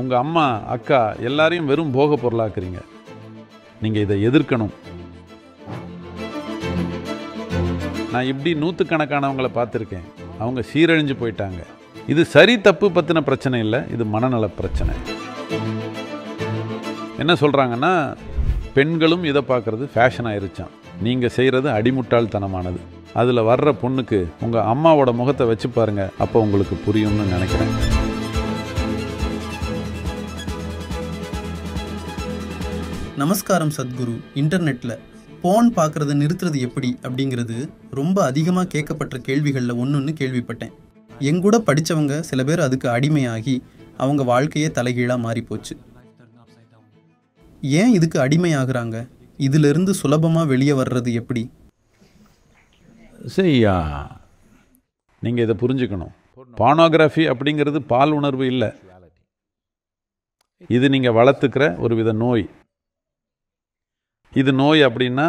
உங்கள் அம்மா அக்கா எல்லாரையும் வெறும் போக பொருளாக்குறீங்க நீங்கள் இதை எதிர்க்கணும் நான் இப்படி நூற்றுக்கணக்கானவங்களை பார்த்துருக்கேன் அவங்க சீரழிஞ்சு போயிட்டாங்க இது சரி தப்பு பற்றின பிரச்சனை இல்லை இது மனநல பிரச்சனை என்ன சொல்கிறாங்கன்னா பெண்களும் இதை பார்க்குறது ஃபேஷன் ஆயிருச்சான் நீங்கள் செய்கிறது அடிமுட்டாள்தனமானது அதில் வர்ற பொண்ணுக்கு உங்கள் அம்மாவோட முகத்தை வச்சு பாருங்கள் அப்போ உங்களுக்கு புரியும்னு நினைக்கிறேன் நமஸ்காரம் சத்குரு இன்டர்நெட்டில் போன் பார்க்குறத நிறுத்துறது எப்படி அப்படிங்கிறது ரொம்ப அதிகமாக கேட்கப்பட்ட கேள்விகளில் ஒன்று ஒன்று கேள்விப்பட்டேன் எங்கூட படித்தவங்க சில பேர் அதுக்கு அடிமையாகி அவங்க வாழ்க்கையே தலைகீழாக மாறிப்போச்சு ஏன் இதுக்கு அடிமையாகிறாங்க இதிலிருந்து சுலபமாக வெளியே வர்றது எப்படி சரியா நீங்கள் இதை புரிஞ்சுக்கணும் பானோகிராஃபி அப்படிங்கிறது பால் உணர்வு இல்லை இது நீங்கள் வளர்த்துக்கிற ஒரு வித நோய் இது நோய் அப்படின்னா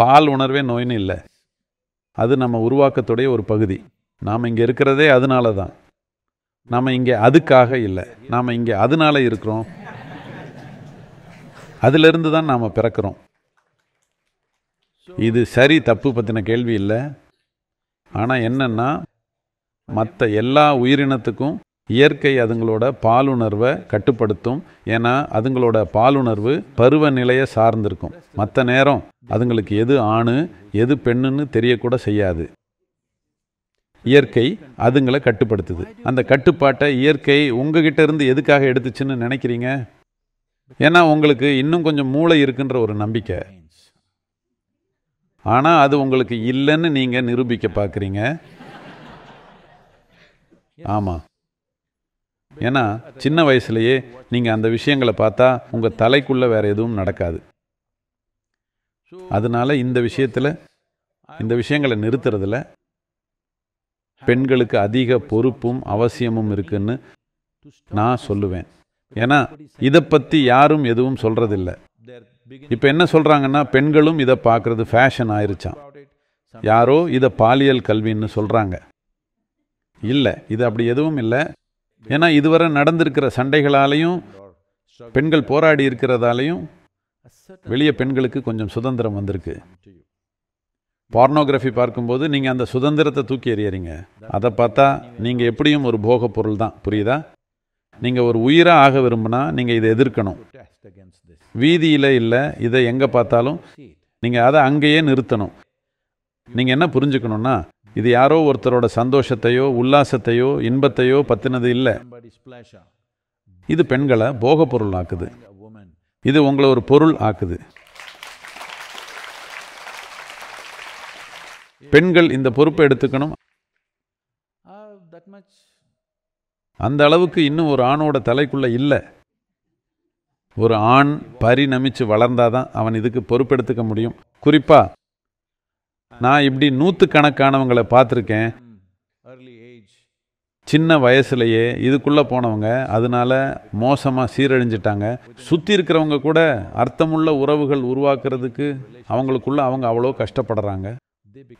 பால் உணர்வே நோயின்னு இல்லை அது நம்ம உருவாக்கத்துடைய ஒரு பகுதி நாம் இங்கே இருக்கிறதே அதனால தான் நாம் இங்கே அதுக்காக இல்லை நாம் இங்கே அதனால இருக்கிறோம் அதிலிருந்து தான் நாம் பிறக்கிறோம் இது சரி தப்பு பற்றின கேள்வி இல்லை ஆனால் என்னென்னா மற்ற எல்லா உயிரினத்துக்கும் இயற்கை அதுங்களோட பாலுணர்வை கட்டுப்படுத்தும் ஏன்னா அதுங்களோட பாலுணர்வு பருவநிலையை சார்ந்திருக்கும் மற்ற நேரம் அதுங்களுக்கு எது ஆணு எது பெண்ணுன்னு தெரியக்கூட செய்யாது இயற்கை அதுங்களை கட்டுப்படுத்துது அந்த கட்டுப்பாட்டை இயற்கை உங்ககிட்ட இருந்து எதுக்காக எடுத்துச்சுன்னு நினைக்கிறீங்க ஏன்னா உங்களுக்கு இன்னும் கொஞ்சம் மூளை இருக்குன்ற ஒரு நம்பிக்கை ஆனால் அது உங்களுக்கு இல்லைன்னு நீங்கள் நிரூபிக்க பார்க்குறீங்க ஆமாம் ஏன்னா சின்ன வயசுலேயே நீங்கள் அந்த விஷயங்களை பார்த்தா உங்கள் தலைக்குள்ளே வேறு எதுவும் நடக்காது அதனால் இந்த விஷயத்தில் இந்த விஷயங்களை நிறுத்துறதில் பெண்களுக்கு அதிக பொறுப்பும் அவசியமும் இருக்குன்னு நான் சொல்லுவேன் ஏன்னா இதை பற்றி யாரும் எதுவும் சொல்கிறதில்ல இப்போ என்ன சொல்கிறாங்கன்னா பெண்களும் இதை பார்க்குறது ஃபேஷன் ஆயிருச்சான் யாரோ இதை பாலியல் கல்வின்னு சொல்கிறாங்க இல்லை இது அப்படி எதுவும் இல்லை ஏன்னா இதுவரை நடந்திருக்கிற சண்டைகளாலையும் பெண்கள் போராடி இருக்கிறதாலையும் வெளியே பெண்களுக்கு கொஞ்சம் சுதந்திரம் வந்திருக்கு பார்னோகிராஃபி பார்க்கும்போது நீங்கள் அந்த சுதந்திரத்தை தூக்கி எறியறீங்க அதை பார்த்தா நீங்கள் எப்படியும் ஒரு போக பொருள் தான் புரியுதா நீங்கள் ஒரு உயிராக ஆக விரும்புனா நீங்கள் இதை எதிர்க்கணும் வீதியில் இல்லை இதை எங்கே பார்த்தாலும் நீங்கள் அதை அங்கேயே நிறுத்தணும் நீங்கள் என்ன புரிஞ்சுக்கணும்னா இது யாரோ ஒருத்தரோட சந்தோஷத்தையோ உல்லாசத்தையோ இன்பத்தையோ பற்றினது இல்லை இது பெண்களை போக பொருள் ஆக்குது இது உங்களை ஒரு பொருள் ஆக்குது பெண்கள் இந்த பொறுப்பை எடுத்துக்கணும் அந்த அளவுக்கு இன்னும் ஒரு ஆணோட தலைக்குள்ளே இல்லை ஒரு ஆண் பரிணமித்து வளர்ந்தாதான் அவன் இதுக்கு பொறுப்பெடுத்துக்க முடியும் குறிப்பாக நான் இப்படி நூற்று கணக்கானவங்களை பார்த்துருக்கேன் சின்ன வயசுலையே இதுக்குள்ளே போனவங்க அதனால மோசமாக சீரழிஞ்சிட்டாங்க சுற்றி இருக்கிறவங்க கூட அர்த்தமுள்ள உறவுகள் உருவாக்குறதுக்கு அவங்களுக்குள்ள அவங்க அவ்வளோ கஷ்டப்படுறாங்க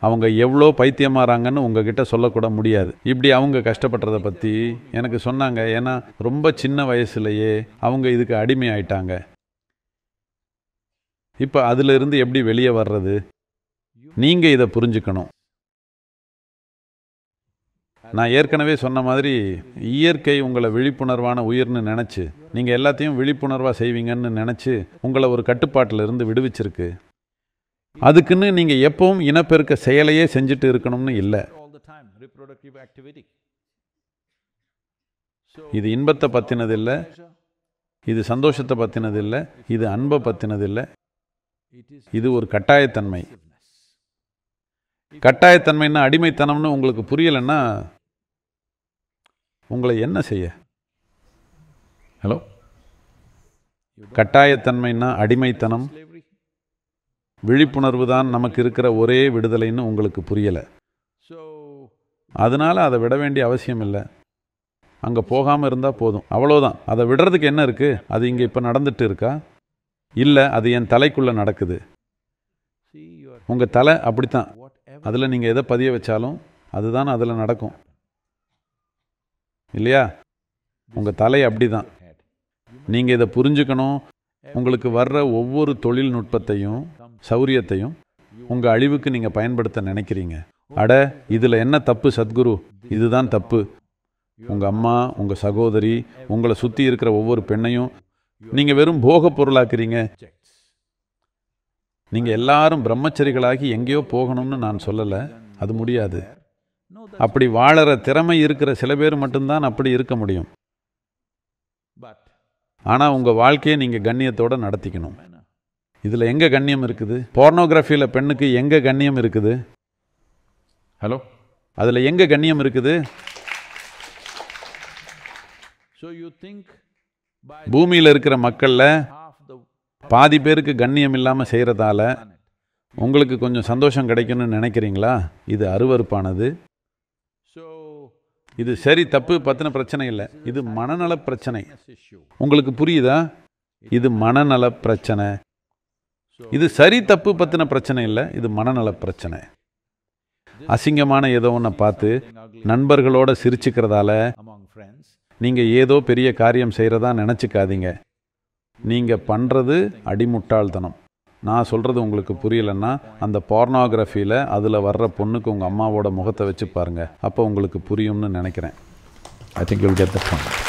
அவங்க எவ்வளோ பைத்தியமாகறாங்கன்னு உங்ககிட்ட சொல்லக்கூட முடியாது இப்படி அவங்க கஷ்டப்படுறத பற்றி எனக்கு சொன்னாங்க ஏன்னா ரொம்ப சின்ன வயசுலையே அவங்க இதுக்கு அடிமை ஆயிட்டாங்க இப்போ அதிலிருந்து எப்படி வெளியே வர்றது நீங்கள் இதை புரிஞ்சுக்கணும் நான் ஏற்கனவே சொன்ன மாதிரி இயற்கை உங்களை விழிப்புணர்வான உயிர்னு நினச்சி நீங்கள் எல்லாத்தையும் விழிப்புணர்வாக செய்வீங்கன்னு நினச்சி உங்களை ஒரு கட்டுப்பாட்டில் இருந்து விடுவிச்சிருக்கு அதுக்குன்னு நீங்கள் எப்பவும் இனப்பெருக்க செயலையே செஞ்சுட்டு இருக்கணும்னு இல்லை இது இன்பத்தை பற்றினதில்லை இது சந்தோஷத்தை பற்றினதில்லை இது அன்பை பற்றினதில்லை இது ஒரு கட்டாயத்தன்மை கட்டாயத்தன்மைன்னா அடிமைத்தனம்னு உங்களுக்கு புரியலைன்னா உங்களை என்ன செய்ய ஹலோ கட்டாயத்தன்மைன்னா அடிமைத்தனம் விழிப்புணர்வு தான் நமக்கு இருக்கிற ஒரே விடுதலைன்னு உங்களுக்கு புரியலை ஸோ அதனால் அதை விட வேண்டிய அவசியம் இல்லை அங்கே போகாமல் இருந்தால் போதும் அவ்வளோதான் அதை விடுறதுக்கு என்ன இருக்குது அது இங்கே இப்போ நடந்துட்டு இருக்கா இல்லை அது என் தலைக்குள்ளே நடக்குது உங்கள் தலை அப்படித்தான் அதில் நீங்கள் எதை பதிய வச்சாலும் அதுதான் அதில் நடக்கும் இல்லையா உங்கள் தலை அப்படி தான் நீங்கள் இதை புரிஞ்சுக்கணும் உங்களுக்கு வர்ற ஒவ்வொரு தொழில்நுட்பத்தையும் சௌரியத்தையும் உங்கள் அழிவுக்கு நீங்கள் பயன்படுத்த நினைக்கிறீங்க அட இதில் என்ன தப்பு சத்குரு இதுதான் தப்பு உங்கள் அம்மா உங்கள் சகோதரி உங்களை சுற்றி இருக்கிற ஒவ்வொரு பெண்ணையும் நீங்கள் வெறும் போக பொருளாக்குறீங்க நீங்கள் எல்லாரும் பிரம்மச்சரிகளாகி எங்கேயோ போகணும்னு நான் சொல்லலை அது முடியாது அப்படி வாழற திறமை இருக்கிற சில பேர் மட்டும்தான் அப்படி இருக்க முடியும் ஆனால் உங்கள் வாழ்க்கையை நீங்கள் கண்ணியத்தோடு நடத்திக்கணும் இதில் எங்கே கண்ணியம் இருக்குது போர்னோகிராஃபியில் பெண்ணுக்கு எங்கே கண்ணியம் இருக்குது ஹலோ அதில் எங்கே கண்ணியம் இருக்குது பூமியில் இருக்கிற மக்களில் பாதி பேருக்கு கண்ணியம் இல்லாமல் செய்கிறதால உங்களுக்கு கொஞ்சம் சந்தோஷம் கிடைக்கணும்னு நினைக்கிறீங்களா இது அருவறுப்பானது இது சரி தப்பு பற்றின பிரச்சனை இல்லை இது மனநல பிரச்சனை உங்களுக்கு புரியுதா இது மனநல பிரச்சனை இது சரி தப்பு பற்றின பிரச்சனை இல்லை இது மனநல பிரச்சனை அசிங்கமான ஏதோ ஒன்றை பார்த்து நண்பர்களோட சிரிச்சுக்கிறதால நீங்கள் ஏதோ பெரிய காரியம் செய்கிறதா நினச்சிக்காதீங்க நீங்கள் பண்ணுறது அடிமுட்டாள்தனம் நான் சொல்கிறது உங்களுக்கு புரியலன்னா அந்த பார்னோகிராஃபியில் அதில் வர்ற பொண்ணுக்கு உங்கள் அம்மாவோட முகத்தை வச்சு பாருங்கள் அப்போ உங்களுக்கு புரியும்னு நினைக்கிறேன் I think you'll get the point